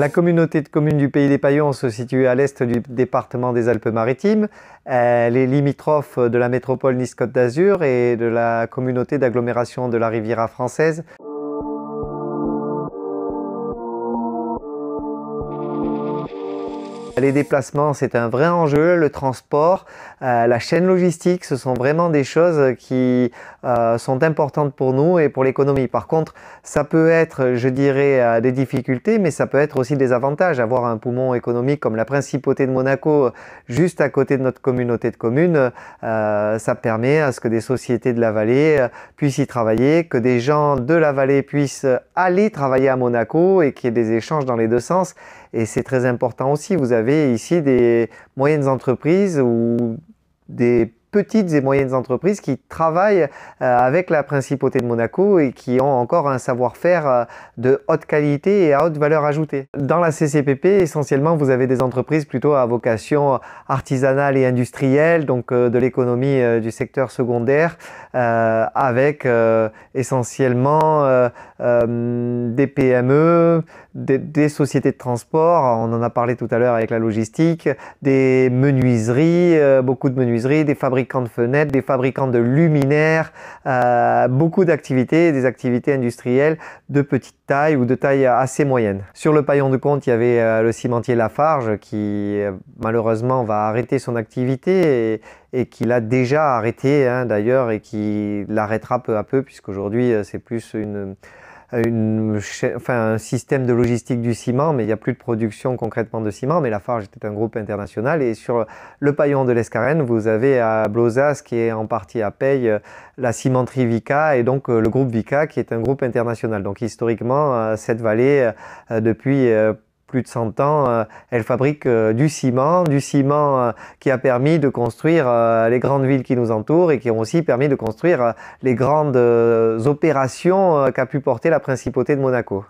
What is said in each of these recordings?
La communauté de communes du Pays des Paillons se situe à l'est du département des Alpes-Maritimes. Elle euh, est limitrophe de la métropole Nice-Côte d'Azur et de la communauté d'agglomération de la Riviera française. Les déplacements, c'est un vrai enjeu, le transport, euh, la chaîne logistique, ce sont vraiment des choses qui euh, sont importantes pour nous et pour l'économie. Par contre, ça peut être, je dirais, euh, des difficultés, mais ça peut être aussi des avantages. Avoir un poumon économique comme la principauté de Monaco, juste à côté de notre communauté de communes, ça permet à ce que des sociétés de la vallée puissent y travailler, que des gens de la vallée puissent aller travailler à Monaco et qu'il y ait des échanges dans les deux sens. Et c'est très important aussi. Vous avez ici des moyennes entreprises ou des petites et moyennes entreprises qui travaillent euh, avec la principauté de Monaco et qui ont encore un savoir-faire euh, de haute qualité et à haute valeur ajoutée. Dans la CCPP, essentiellement, vous avez des entreprises plutôt à vocation artisanale et industrielle, donc euh, de l'économie du secteur secondaire, avec essentiellement des PME, des, sociétés de transport, on en a parlé tout à l'heure avec la logistique, des menuiseries, beaucoup de menuiseries, des fabricants fabricants de fenêtres, des fabricants de luminaires, euh, beaucoup d'activités, des activités industrielles de petite taille ou de taille assez moyenne. Sur le paillon de compte, il y avait euh, le cimentier Lafarge qui euh, malheureusement va arrêter son activité et, qui l'a déjà arrêté hein, d'ailleurs et qui l'arrêtera peu à peu puisque aujourd'hui c'est plus une une enfin, un système de logistique du ciment, mais il n'y a plus de production concrètement de ciment. Mais la Farge était un groupe international. Et sur le paillon de l'Escarène, vous avez à Blosas qui est en partie à Paye, euh, la cimenterie Vica et donc euh, le groupe Vica, qui est un groupe international. Donc historiquement, euh, cette vallée, depuis plus de 100 ans, euh, elle fabrique euh, du ciment, du ciment euh, qui a permis de construire les grandes villes qui nous entourent et qui ont aussi permis de construire les grandes opérations qu'a pu porter la principauté de Monaco.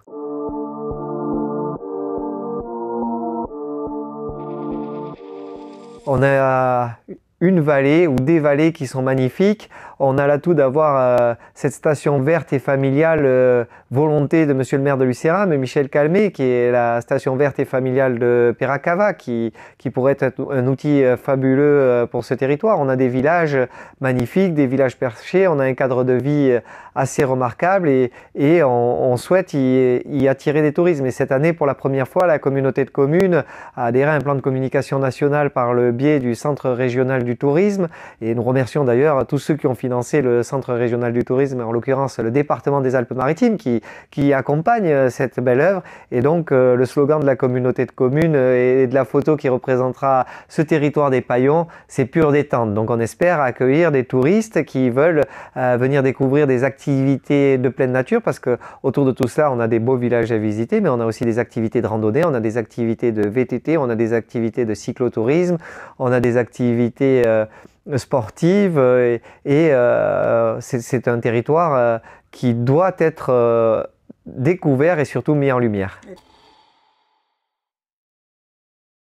On a une vallée ou des vallées qui sont magnifiques on a l'atout d'avoir euh, cette station verte et familiale euh, volonté de Monsieur le maire de Lucera, mais Michel Calmet, qui est la station verte et familiale de Peracava, qui, pourrait être un outil euh, fabuleux pour ce territoire. On a des villages magnifiques, des villages perchés, on a un cadre de vie assez remarquable et, on, souhaite y, attirer des touristes. Et cette année, pour la première fois, la communauté de communes a adhéré à un plan de communication national par le biais du Centre régional du tourisme et nous remercions d'ailleurs tous ceux qui ont financé financer le Centre régional du tourisme, en l'occurrence le département des Alpes-Maritimes, qui, qui accompagne euh, cette belle œuvre. Et donc euh, le slogan de la communauté de communes euh, et de la photo qui représentera ce territoire des paillons, c'est pure détente. Donc on espère accueillir des touristes qui veulent venir découvrir des activités de pleine nature, parce que autour de tout cela, on a des beaux villages à visiter, mais on a aussi des activités de randonnée, on a des activités de VTT, on a des activités de cyclotourisme, on a des activités sportive euh, et, euh, c'est un territoire euh, qui doit être découvert et surtout mis en lumière.